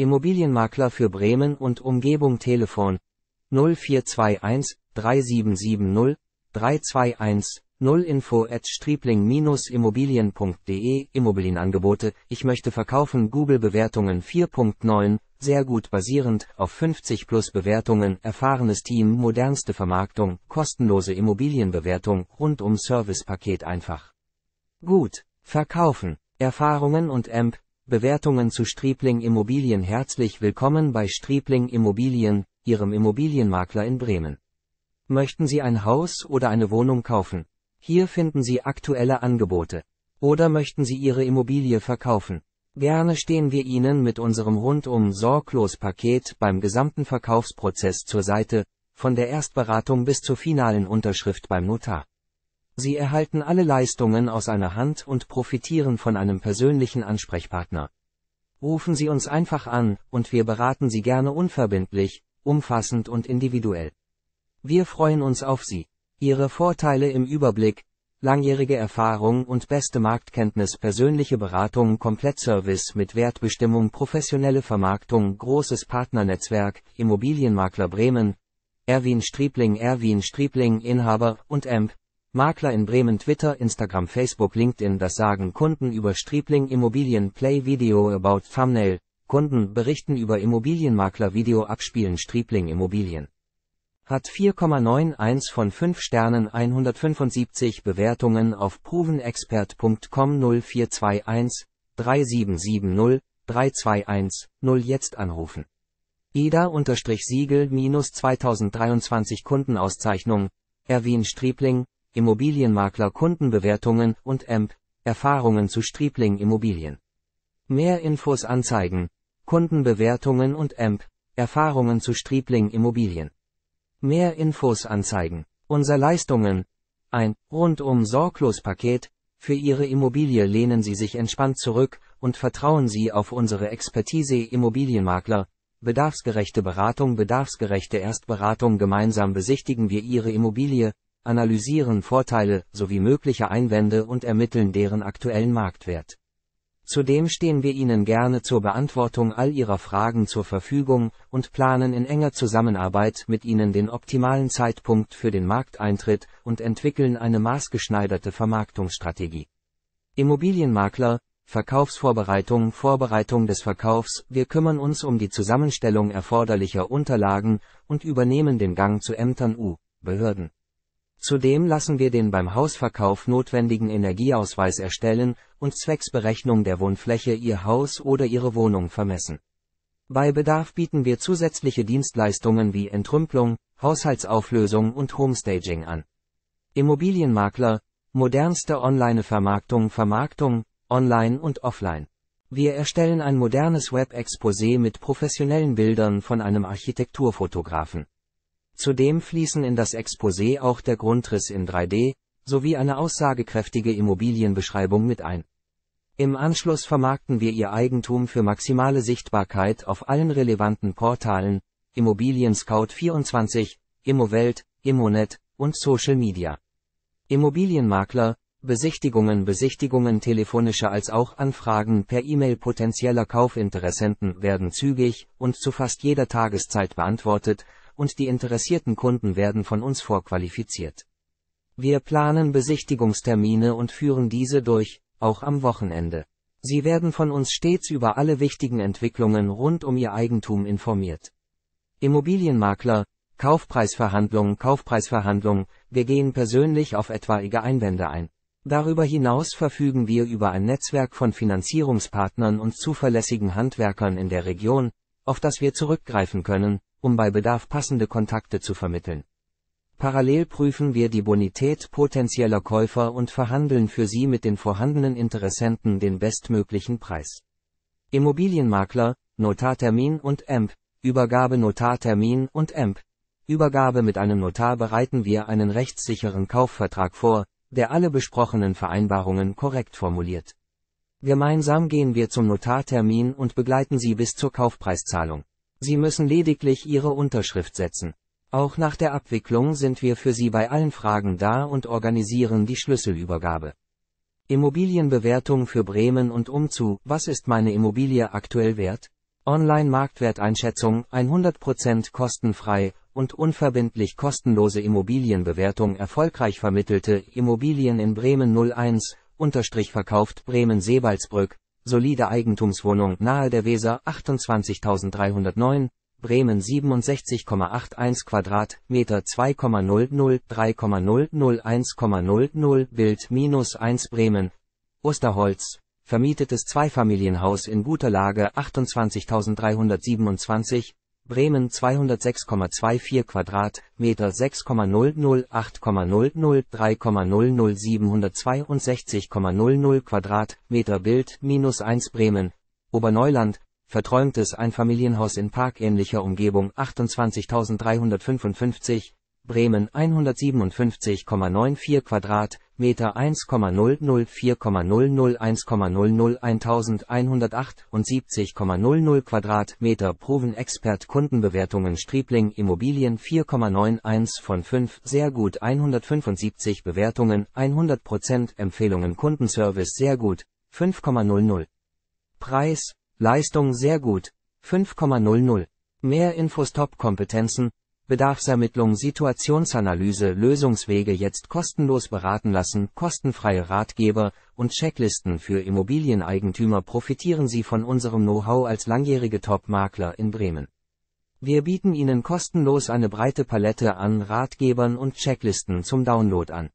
Immobilienmakler für Bremen und Umgebung Telefon 0421 3770 321 0 info at striebling-immobilien.de Immobilienangebote, ich möchte verkaufen Google Bewertungen 4.9, sehr gut basierend auf 50 plus Bewertungen, erfahrenes Team, modernste Vermarktung, kostenlose Immobilienbewertung, rundum Servicepaket einfach. Gut, verkaufen, Erfahrungen und AMP, Bewertungen zu Striebling Immobilien Herzlich willkommen bei Striebling Immobilien, Ihrem Immobilienmakler in Bremen. Möchten Sie ein Haus oder eine Wohnung kaufen? Hier finden Sie aktuelle Angebote. Oder möchten Sie Ihre Immobilie verkaufen? Gerne stehen wir Ihnen mit unserem rundum sorglos Paket beim gesamten Verkaufsprozess zur Seite, von der Erstberatung bis zur finalen Unterschrift beim Notar. Sie erhalten alle Leistungen aus einer Hand und profitieren von einem persönlichen Ansprechpartner. Rufen Sie uns einfach an, und wir beraten Sie gerne unverbindlich, umfassend und individuell. Wir freuen uns auf Sie. Ihre Vorteile im Überblick, langjährige Erfahrung und beste Marktkenntnis, persönliche Beratung, Komplettservice mit Wertbestimmung, professionelle Vermarktung, großes Partnernetzwerk, Immobilienmakler Bremen, Erwin Striebling, Erwin Striebling, Inhaber und EMP, Makler in Bremen Twitter, Instagram, Facebook, LinkedIn, das sagen Kunden über Striebling Immobilien Play Video About Thumbnail, Kunden berichten über Immobilienmakler Video abspielen Striebling Immobilien. Hat 4,91 von 5 Sternen 175 Bewertungen auf provenexpert.com 0421 3770 321 0 jetzt anrufen. EDA-Siegel-2023 Kundenauszeichnung, Erwin Striebling, Immobilienmakler Kundenbewertungen und EMP, Erfahrungen zu Striebling Immobilien. Mehr Infos anzeigen, Kundenbewertungen und EMP, Erfahrungen zu Striebling Immobilien. Mehr Infos anzeigen, unser Leistungen, ein rundum sorglos Paket, für Ihre Immobilie lehnen Sie sich entspannt zurück und vertrauen Sie auf unsere Expertise Immobilienmakler, bedarfsgerechte Beratung, bedarfsgerechte Erstberatung, gemeinsam besichtigen wir Ihre Immobilie, analysieren Vorteile sowie mögliche Einwände und ermitteln deren aktuellen Marktwert. Zudem stehen wir Ihnen gerne zur Beantwortung all Ihrer Fragen zur Verfügung und planen in enger Zusammenarbeit mit Ihnen den optimalen Zeitpunkt für den Markteintritt und entwickeln eine maßgeschneiderte Vermarktungsstrategie. Immobilienmakler, Verkaufsvorbereitung, Vorbereitung des Verkaufs, wir kümmern uns um die Zusammenstellung erforderlicher Unterlagen und übernehmen den Gang zu Ämtern U, Behörden. Zudem lassen wir den beim Hausverkauf notwendigen Energieausweis erstellen und zwecks Berechnung der Wohnfläche Ihr Haus oder Ihre Wohnung vermessen. Bei Bedarf bieten wir zusätzliche Dienstleistungen wie Entrümpelung, Haushaltsauflösung und Homestaging an. Immobilienmakler, modernste Online-Vermarktung, Vermarktung, online und offline. Wir erstellen ein modernes Web-Exposé mit professionellen Bildern von einem Architekturfotografen. Zudem fließen in das Exposé auch der Grundriss in 3D, sowie eine aussagekräftige Immobilienbeschreibung mit ein. Im Anschluss vermarkten wir ihr Eigentum für maximale Sichtbarkeit auf allen relevanten Portalen, Immobilien Scout 24, Immowelt, Immonet und Social Media. Immobilienmakler, Besichtigungen Besichtigungen telefonischer als auch Anfragen per E-Mail potenzieller Kaufinteressenten werden zügig und zu fast jeder Tageszeit beantwortet, und die interessierten Kunden werden von uns vorqualifiziert. Wir planen Besichtigungstermine und führen diese durch, auch am Wochenende. Sie werden von uns stets über alle wichtigen Entwicklungen rund um Ihr Eigentum informiert. Immobilienmakler, Kaufpreisverhandlung, Kaufpreisverhandlung, wir gehen persönlich auf etwaige Einwände ein. Darüber hinaus verfügen wir über ein Netzwerk von Finanzierungspartnern und zuverlässigen Handwerkern in der Region, auf das wir zurückgreifen können, um bei Bedarf passende Kontakte zu vermitteln. Parallel prüfen wir die Bonität potenzieller Käufer und verhandeln für sie mit den vorhandenen Interessenten den bestmöglichen Preis. Immobilienmakler, Notartermin und EMP, Übergabe Notartermin und EMP. Übergabe mit einem Notar bereiten wir einen rechtssicheren Kaufvertrag vor, der alle besprochenen Vereinbarungen korrekt formuliert. Gemeinsam gehen wir zum Notartermin und begleiten sie bis zur Kaufpreiszahlung. Sie müssen lediglich Ihre Unterschrift setzen. Auch nach der Abwicklung sind wir für Sie bei allen Fragen da und organisieren die Schlüsselübergabe. Immobilienbewertung für Bremen und Umzug, was ist meine Immobilie aktuell wert? Online-Marktwerteinschätzung, 100% kostenfrei und unverbindlich kostenlose Immobilienbewertung erfolgreich vermittelte Immobilien in Bremen 01, unterstrich verkauft Bremen Sebalsbrück, solide Eigentumswohnung nahe der Weser 28.309, Bremen 67,81 Quadratmeter 2,00 3,001,00 Bild minus 1 Bremen. Osterholz, vermietetes Zweifamilienhaus in guter Lage 28.327, Bremen 206,24 Quadratmeter 6,008,003,00762,00 Quadratmeter Bild minus 1 Bremen, Oberneuland, verträumtes Einfamilienhaus in parkähnlicher Umgebung 28.355, Bremen 157,94 Quadrat, Meter 1,004,001,00178 Quadratmeter Proven Expert Kundenbewertungen Striebling Immobilien 4,91 von 5 sehr gut 175 Bewertungen 100% Empfehlungen Kundenservice sehr gut 5,00 Preis, Leistung sehr gut 5,00 Mehr Infos Top Kompetenzen Bedarfsermittlung, Situationsanalyse, Lösungswege jetzt kostenlos beraten lassen, kostenfreie Ratgeber und Checklisten für Immobilieneigentümer profitieren Sie von unserem Know-how als langjährige Top-Makler in Bremen. Wir bieten Ihnen kostenlos eine breite Palette an Ratgebern und Checklisten zum Download an.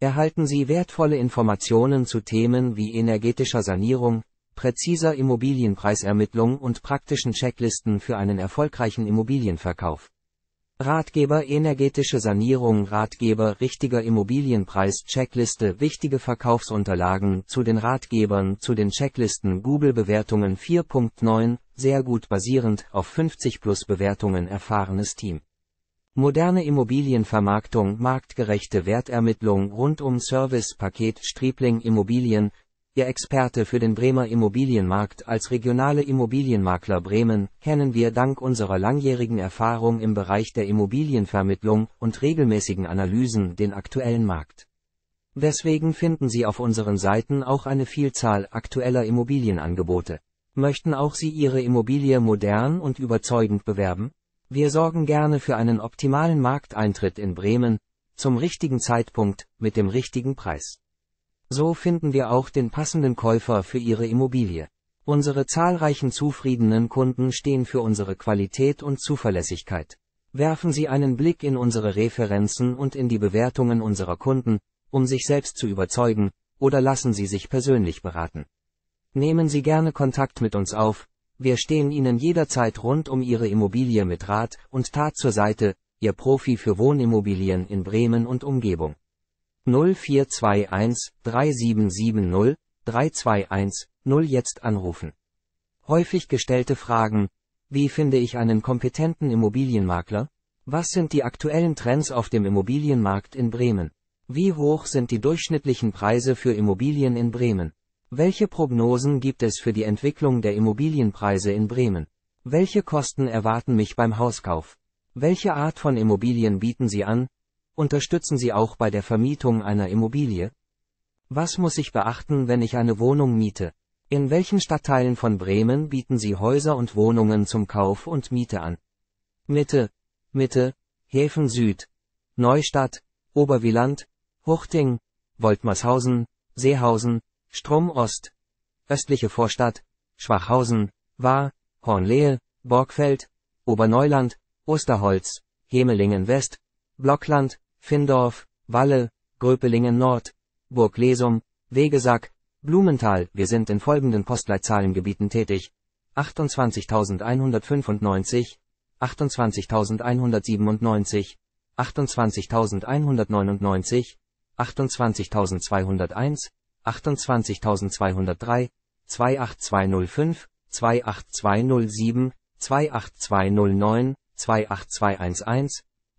Erhalten Sie wertvolle Informationen zu Themen wie energetischer Sanierung, präziser Immobilienpreisermittlung und praktischen Checklisten für einen erfolgreichen Immobilienverkauf. Ratgeber energetische Sanierung Ratgeber richtiger Immobilienpreis Checkliste wichtige Verkaufsunterlagen zu den Ratgebern zu den Checklisten Google Bewertungen 4.9 sehr gut basierend auf 50 plus Bewertungen erfahrenes Team Moderne Immobilienvermarktung marktgerechte Wertermittlung rund um Service Paket Striebling Immobilien Ihr Experte für den Bremer Immobilienmarkt als regionale Immobilienmakler Bremen, kennen wir dank unserer langjährigen Erfahrung im Bereich der Immobilienvermittlung und regelmäßigen Analysen den aktuellen Markt. Deswegen finden Sie auf unseren Seiten auch eine Vielzahl aktueller Immobilienangebote. Möchten auch Sie Ihre Immobilie modern und überzeugend bewerben? Wir sorgen gerne für einen optimalen Markteintritt in Bremen, zum richtigen Zeitpunkt, mit dem richtigen Preis. So finden wir auch den passenden Käufer für Ihre Immobilie. Unsere zahlreichen zufriedenen Kunden stehen für unsere Qualität und Zuverlässigkeit. Werfen Sie einen Blick in unsere Referenzen und in die Bewertungen unserer Kunden, um sich selbst zu überzeugen, oder lassen Sie sich persönlich beraten. Nehmen Sie gerne Kontakt mit uns auf, wir stehen Ihnen jederzeit rund um Ihre Immobilie mit Rat und Tat zur Seite, Ihr Profi für Wohnimmobilien in Bremen und Umgebung. 0421 3770 321 0 jetzt anrufen. Häufig gestellte Fragen. Wie finde ich einen kompetenten Immobilienmakler? Was sind die aktuellen Trends auf dem Immobilienmarkt in Bremen? Wie hoch sind die durchschnittlichen Preise für Immobilien in Bremen? Welche Prognosen gibt es für die Entwicklung der Immobilienpreise in Bremen? Welche Kosten erwarten mich beim Hauskauf? Welche Art von Immobilien bieten Sie an? Unterstützen Sie auch bei der Vermietung einer Immobilie? Was muss ich beachten, wenn ich eine Wohnung miete? In welchen Stadtteilen von Bremen bieten Sie Häuser und Wohnungen zum Kauf und Miete an? Mitte, Mitte, Häfen Süd, Neustadt, Oberwieland, Huchting, Woltmershausen, Seehausen, Strom Ost, östliche Vorstadt, Schwachhausen, Wahr, Hornlehe, Borgfeld, Oberneuland, Osterholz, Hemelingen West, Blockland, Findorf, Walle, Gröpelingen Nord, Burglesum, Wegesack, Blumenthal. Wir sind in folgenden Postleitzahlengebieten tätig. 28.195, 28.197, 28.199, 28.201, 28.203, 28205, 28207, 28209, 28211,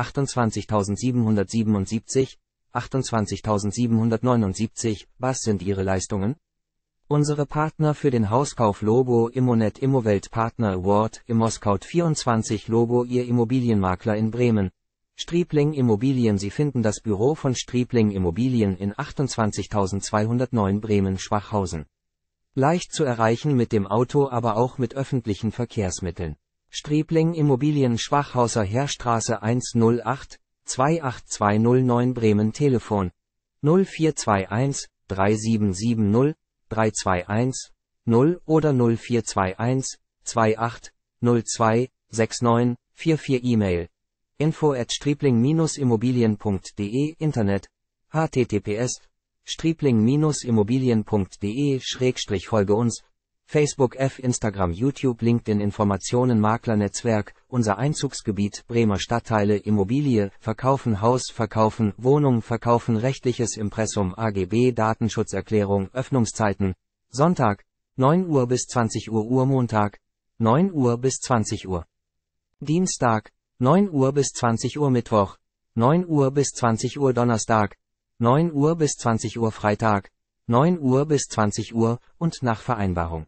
28777, 28779. Was sind Ihre Leistungen? Unsere Partner für den Hauskauf Lobo Immonet Immowelt Partner Award im Moskau 24 Lobo Ihr Immobilienmakler in Bremen. Striebling Immobilien Sie finden das Büro von Striebling Immobilien in 28209 Bremen-Schwachhausen. Leicht zu erreichen mit dem Auto, aber auch mit öffentlichen Verkehrsmitteln. Strebling Immobilien Schwachhauser Heerstraße 108, 28209 Bremen Telefon 0421 3770 321 0 oder 0421 28 02 69 44 E-Mail info at striebling-immobilien.de Internet https striebling-immobilien.de schrägstrich folge uns Facebook F Instagram YouTube LinkedIn Informationen Maklernetzwerk, unser Einzugsgebiet Bremer Stadtteile Immobilie, Verkaufen Haus, Verkaufen Wohnung, Verkaufen Rechtliches Impressum AGB Datenschutzerklärung Öffnungszeiten, Sonntag, 9 Uhr bis 20 Uhr Uhrmontag, 9 Uhr bis 20 Uhr. Dienstag, 9 Uhr bis 20 Uhr Mittwoch, 9 Uhr bis 20 Uhr Donnerstag, 9 Uhr bis 20 Uhr Freitag, 9 Uhr bis 20 Uhr und nach Vereinbarung.